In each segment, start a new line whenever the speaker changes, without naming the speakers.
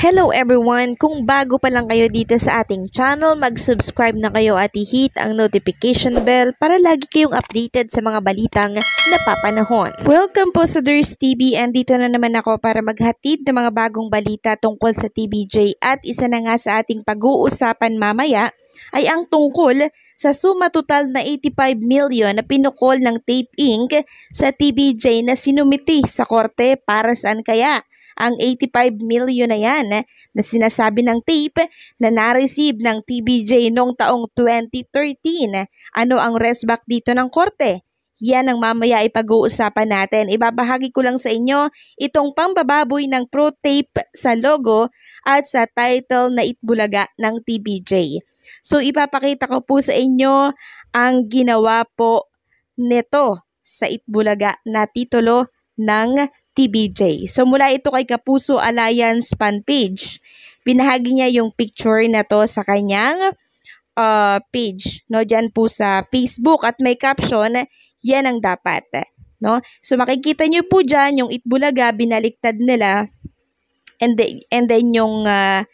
Hello everyone! Kung bago pa lang kayo dito sa ating channel, mag-subscribe na kayo at i-hit ang notification bell para lagi kayong updated sa mga balitang napapanahon. Welcome po sa Durs TV and dito na naman ako para maghatid ng mga bagong balita tungkol sa TBJ at isa na nga sa ating pag-uusapan mamaya ay ang tungkol sa suma total na 85 million na pinukol ng Tape Inc. sa TBJ na sinumiti sa korte para saan kaya? ang 85 million na yan eh, na sinasabi ng tape na nareceive ng TBJ noong taong 2013. Ano ang resback dito ng korte? Yan ang mamaya ay pag uusapan natin. Ibabahagi ko lang sa inyo itong pambababoy ng pro tape sa logo at sa title na itbulaga ng TBJ. So ipapakita ko po sa inyo ang ginawa po nito sa itbulaga na titulo ng TBJ. So mula ito kay Kapuso Alliance fan page. Binahagi niya yung picture na to sa kanyang uh, page, no? Diyan po sa Facebook at may caption, yan ang dapat, no? So makikita niyo po diyan yung Itbulaga binaliktad nila and then, and then yung uh,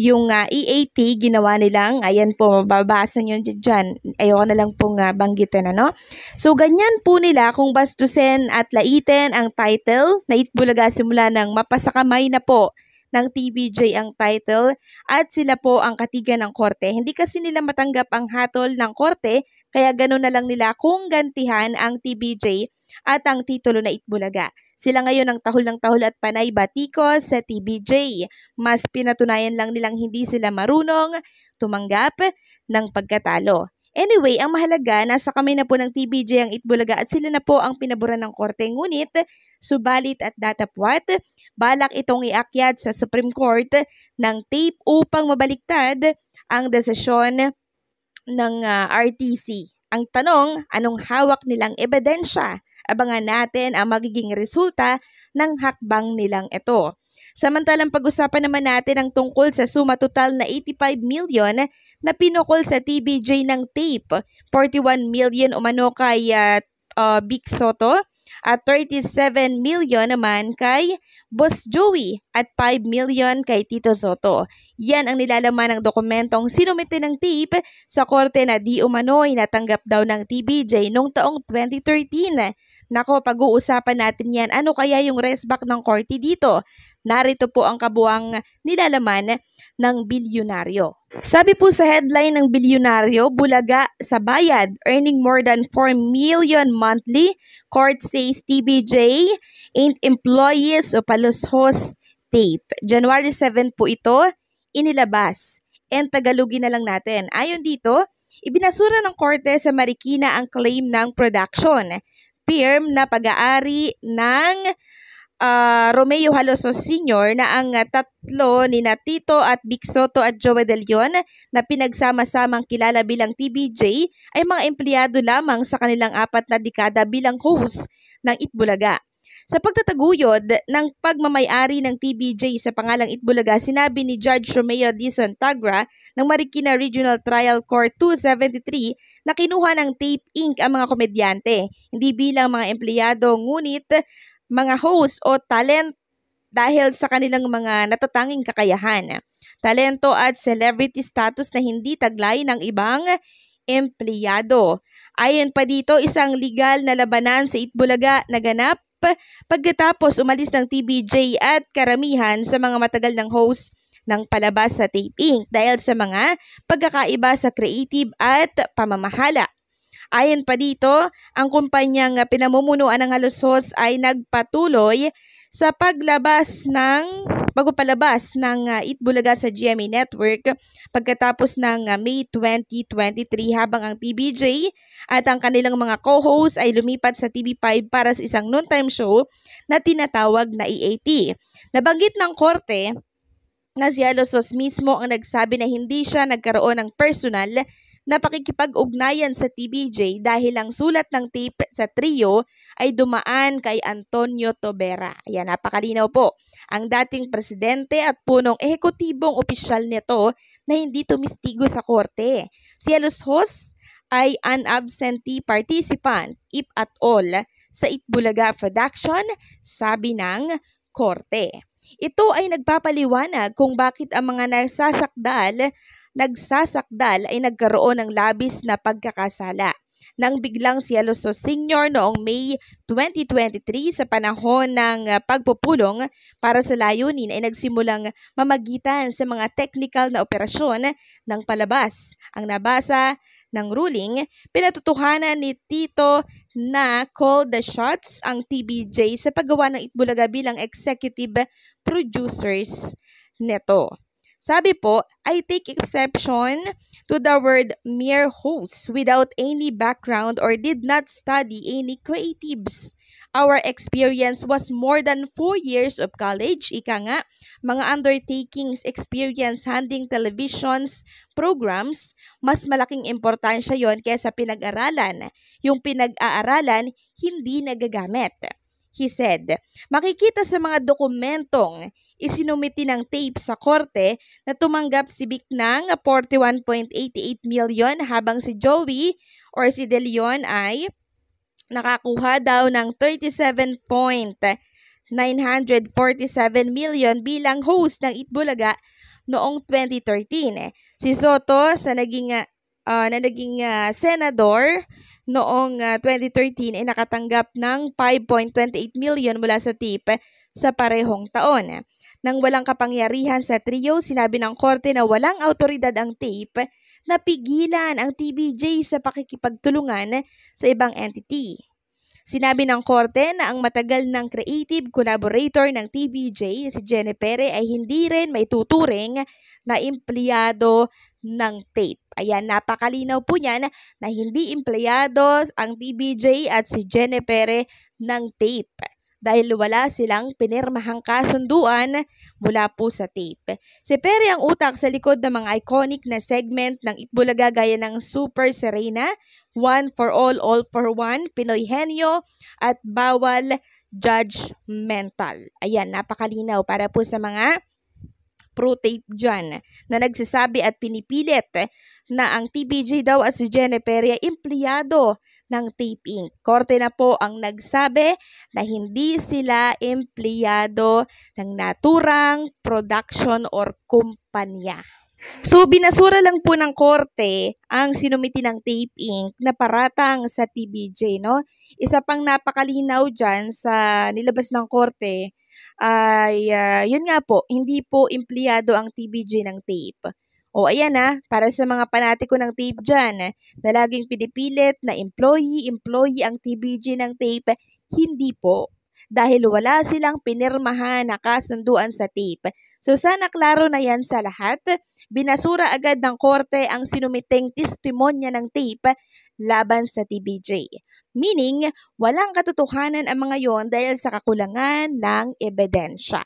yung uh, ah, EAT ginawa nilang, ayan po, mababasa niyo diyan Ayoko na lang pong uh, banggitin, ano? So, ganyan po nila kung bastusin at laiten ang title na Itbulaga simula ng mapasakamay na po ng TBJ ang title at sila po ang katiga ng korte. Hindi kasi nila matanggap ang hatol ng korte kaya ganoon na lang nila kung gantihan ang TBJ at ang titulo na Itbulaga. Sila ngayon ang tahol ng tahol at panay batikos sa TBJ. Mas pinatunayan lang nilang hindi sila marunong tumanggap ng pagkatalo. Anyway, ang mahalaga, nasa kamay na po ng TBJ ang Itbulaga at sila na po ang pinabura ng korte. Ngunit, subalit at datapwat, balak itong iakyat sa Supreme Court ng tape upang mabaliktad ang desisyon ng uh, ah, RTC. Ang tanong, anong hawak nilang ebidensya? Abangan natin ang magiging resulta ng hakbang nilang ito. Samantalang pag-usapan naman natin ang tungkol sa suma total na 85 million na pinukol sa TBJ ng tape, 41 million umano kay uh, ah, uh, ah, Big Soto, at 37 million naman kay Boss Joey at 5 million kay Tito Soto. Yan ang nilalaman ng dokumentong sinumite ng tape sa korte na di umano'y natanggap daw ng TBJ noong taong 2013 Nako, pag-uusapan natin yan. Ano kaya yung resback ng korte dito? Narito po ang kabuang nilalaman ng bilyonaryo. Sabi po sa headline ng bilyonaryo, bulaga sa bayad, earning more than 4 million monthly. Court says TBJ ain't employees o palushos tape. January 7 po ito, inilabas. And Tagalogin na lang natin. Ayon dito, Ibinasura ng korte sa Marikina ang claim ng production firm na pag-aari ng uh, Romeo Haloso Sr. na ang tatlo ni Natito at Big Soto at Joe De Leon na pinagsama-samang kilala bilang TBJ ay mga empleyado lamang sa kanilang apat na dekada bilang host ng Itbulaga. Sa pagtataguyod ng pagmamayari ng TBJ sa pangalang Itbulaga, sinabi ni Judge Romeo Dizon Tagra ng Marikina Regional Trial Court 273 na kinuha ng Tape Inc. ang mga komedyante, hindi bilang mga empleyado ngunit mga host o talent dahil sa kanilang mga natatanging kakayahan, talento at celebrity status na hindi taglay ng ibang empleyado. Ayon pa dito, isang legal na labanan sa Itbulaga naganap pagkatapos umalis ng TBJ at karamihan sa mga matagal ng host ng palabas sa Tape dahil sa mga pagkakaiba sa creative at pamamahala. Ayon pa dito, ang kumpanyang pinamumunuan ng halos host ay nagpatuloy sa paglabas ng bago palabas ng uh, Eat Bulaga sa GMA Network pagkatapos ng uh, May 2023 habang ang TBJ at ang kanilang mga co host ay lumipat sa TV5 para sa isang noontime show na tinatawag na EAT. Nabanggit ng korte na si Alosos mismo ang nagsabi na hindi siya nagkaroon ng personal na ugnayan sa TBJ dahil ang sulat ng tape sa trio ay dumaan kay Antonio Tobera. Ayan, napakalinaw po. Ang dating presidente at punong ehekutibong opisyal nito na hindi tumistigo sa korte. Si Alushoz ay an absentee participant, if at all, sa Itbulaga Production, sabi ng korte. Ito ay nagpapaliwanag kung bakit ang mga nasasakdal nagsasakdal ay nagkaroon ng labis na pagkakasala nang biglang si Aloso Sr. noong May 2023 sa panahon ng pagpupulong para sa layunin ay nagsimulang mamagitan sa mga technical na operasyon ng palabas. Ang nabasa ng ruling, pinatutuhanan ni Tito na call the shots ang TBJ sa paggawa ng Itbulaga bilang executive producers neto. Sabi po, I take exception to the word mere hosts without any background or did not study any creatives. Our experience was more than four years of college, ika nga, mga undertakings, experience handling televisions, programs, mas malaking importansya yon kaysa pinag-aralan. Yung pinag-aaralan, hindi nagagamit. He said, makikita sa mga dokumentong isinumiti ng tape sa korte na tumanggap si Bic ng 41.88 million habang si Joey or si De Leon ay nakakuha daw ng 37.947 million bilang host ng Itbulaga noong 2013. Si Soto sa naging uh, na naging uh, senador noong uh, ah, 2013 ay nakatanggap ng 5.28 million mula sa tip sa parehong taon. Nang walang kapangyarihan sa trio, sinabi ng korte na walang autoridad ang tape na pigilan ang TBJ sa pakikipagtulungan sa ibang entity. Sinabi ng korte na ang matagal ng creative collaborator ng TBJ, si Jenny Pere, ay hindi rin maituturing na empleyado ng tape. Ayan, napakalinaw po niyan na hindi empleyados ang DBJ at si Jennifer ng tape dahil wala silang pinirmahang kasunduan mula po sa tape. Si Perry ang utak sa likod ng mga iconic na segment ng Itbulaga gaya ng Super Serena, One for All, All for One, Pinoy Henyo, at Bawal Judgmental. Ayan, napakalinaw para po sa mga pro-tape dyan na nagsasabi at pinipilit na ang TBJ daw at si Jennifer ay empleyado ng Tape Inc. Korte na po ang nagsabi na hindi sila empleyado ng naturang production or kumpanya. So, binasura lang po ng korte ang sinumiti ng Tape ink na paratang sa TBJ, no? Isa pang napakalinaw dyan sa nilabas ng korte ay uh, yun nga po, hindi po empleyado ang TBJ ng tape. O ayan na, ah, para sa mga panatiko ng tape dyan, eh, na laging pinipilit na employee-employee ang TBJ ng tape, hindi po. Dahil wala silang pinirmahan na kasunduan sa tape. So sana klaro na yan sa lahat. Binasura agad ng korte ang sinumiteng testimonya ng tape laban sa TBJ. Meaning, walang katotohanan ang mga yon dahil sa kakulangan ng ebidensya.